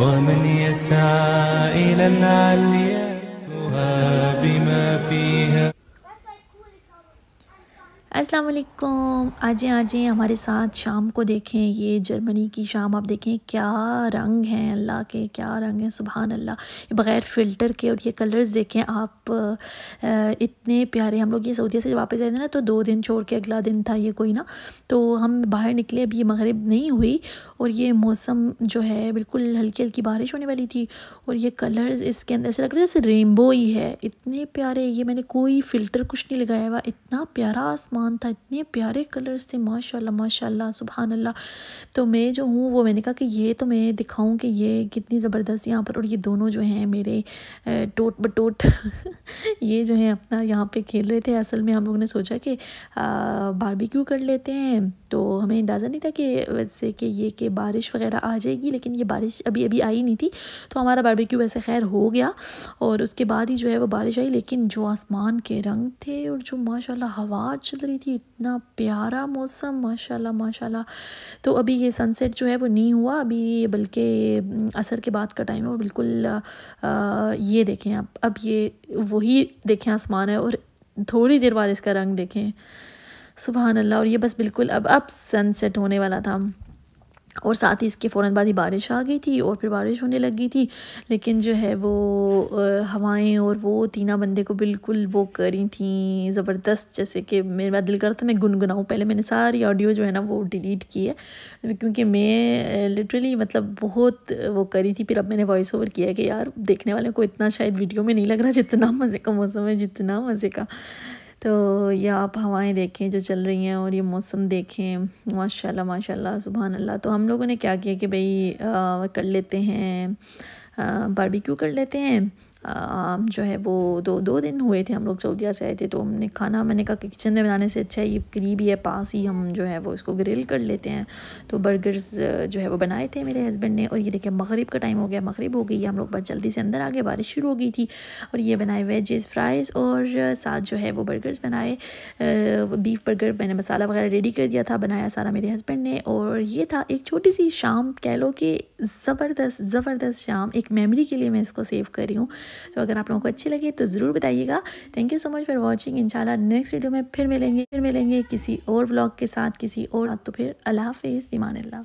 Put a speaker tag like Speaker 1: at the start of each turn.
Speaker 1: ومن يسعى إلى العليا بما فيها अस्सलाम वालेकुम आज आज हमारे साथ शाम को देखें ये जर्मनी की शाम आप देखें क्या रंग हैं अल्लाह के क्या रंग हैं सुबहान अल्लाह बग़ैर फ़िल्टर के और ये कलर्स देखें आप इतने प्यारे हम लोग ये सऊदीया से वापस आए थे ना तो दो दिन छोड़ के अगला दिन था ये कोई ना तो हम बाहर निकले अभी ये मगरब नहीं हुई और ये मौसम जो है बिल्कुल हल्की हल्की बारिश होने वाली थी और ये कलर्स इसके अंदर ऐसे लग रहा जैसे रेनबो ही है इतने प्यारे ये मैंने कोई फ़िल्टर कुछ नहीं लगाया हुआ इतना प्यारा आसमान आसमान था इतने प्यारे कलर से माशाल्लाह माशाल्लाह सुबहान अल्लाह तो मैं जो हूँ वो मैंने कहा कि ये तो मैं दिखाऊँ कि ये कितनी ज़बरदस्त यहाँ पर और ये दोनों जो हैं मेरे टोट बटोट ये जो हैं अपना यहाँ पे खेल रहे थे असल में हम लोगों ने सोचा कि बारबेक्यू कर लेते हैं तो हमें अंदाज़ा नहीं था कि वैसे कि ये कि बारिश वगैरह आ जाएगी लेकिन ये बारिश अभी अभी आई नहीं थी तो हमारा बारबेक्यू वैसे खैर हो गया और उसके बाद ही जो है वो बारिश आई लेकिन जो आसमान के रंग थे और जो माशाल्लाह हवा चल रही रही थी इतना प्यारा मौसम माशाल्लाह माशाल्लाह तो अभी ये सनसेट जो है वो नहीं हुआ अभी बल्कि असर के बाद का टाइम है और बिल्कुल आ, ये देखें आप अब ये वही देखें आसमान है और थोड़ी देर बाद इसका रंग देखें सुबह अल्लाह और ये बस बिल्कुल अब अब सनसेट होने वाला था और साथ ही इसके फ़ौर बाद ही बारिश आ गई थी और फिर बारिश होने लगी थी लेकिन जो है वो हवाएं और वो तीना बंदे को बिल्कुल वो करी थी ज़बरदस्त जैसे कि मेरा दिल करता मैं गुनगुनाऊँ पहले मैंने सारी ऑडियो जो है ना वो डिलीट की है क्योंकि मैं लिटरली मतलब बहुत वो करी थी फिर अब मैंने वॉइस ओवर किया कि यार देखने वाले को इतना शायद वीडियो में नहीं लग रहा जितना मज़े का मौसम है जितना मज़े का तो ये आप हवाएं देखें जो चल रही हैं और ये मौसम देखें माशाल्लाह माशाल्लाह सुबह अल्लाह तो हम लोगों ने क्या किया कि भाई कर लेते हैं बारबेक्यू कर लेते हैं जो है वो दो दो दिन हुए थे हम लोग सऊदिया से आए थे तो हमने खाना मैंने कहा कि किचन में बनाने से अच्छा है ये करीब ही है पास ही हम जो है वो इसको ग्रिल कर लेते हैं तो बर्गर्स जो है वो बनाए थे मेरे हस्बैंड ने और ये देखिए मगरिब का टाइम हो गया मगरिब हो गई हम लोग बस जल्दी से अंदर आ गए बारिश शुरू हो गई थी और ये बनाए वेजेस फ्राइज़ और साथ जो है वो बर्गर्स बनाए बीफ बर्गर मैंने मसाला वगैरह रेडी कर दिया था बनाया सारा मेरे हस्बैंड ने और ये था एक छोटी सी शाम कह लो कि ज़बरदस्त ज़बरदस्त शाम एक मेमरी के लिए मैं इसको सेव कर रही हूँ तो अगर आप लोगों को अच्छी लगी तो ज़रूर बताइएगा thank you so much for watching in next video में फिर मिलेंगे फिर मिलेंगे किसी और ब्लॉग के साथ किसी और तो फिर अल्लाह हाफिज़ बीमान